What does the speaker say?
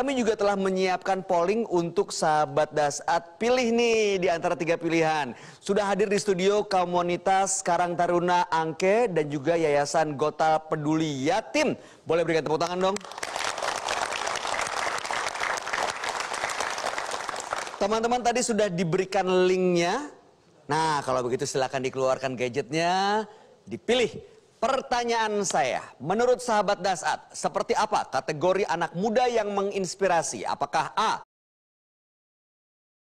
Kami juga telah menyiapkan polling untuk sahabat Dasat pilih nih di antara tiga pilihan. Sudah hadir di studio komunitas Karang Taruna Angke dan juga Yayasan Gota Peduli Yatim. Boleh berikan tepuk tangan dong. Teman-teman tadi sudah diberikan linknya. Nah kalau begitu silahkan dikeluarkan gadgetnya, dipilih Pertanyaan saya, menurut sahabat Dasat, seperti apa kategori anak muda yang menginspirasi? Apakah A.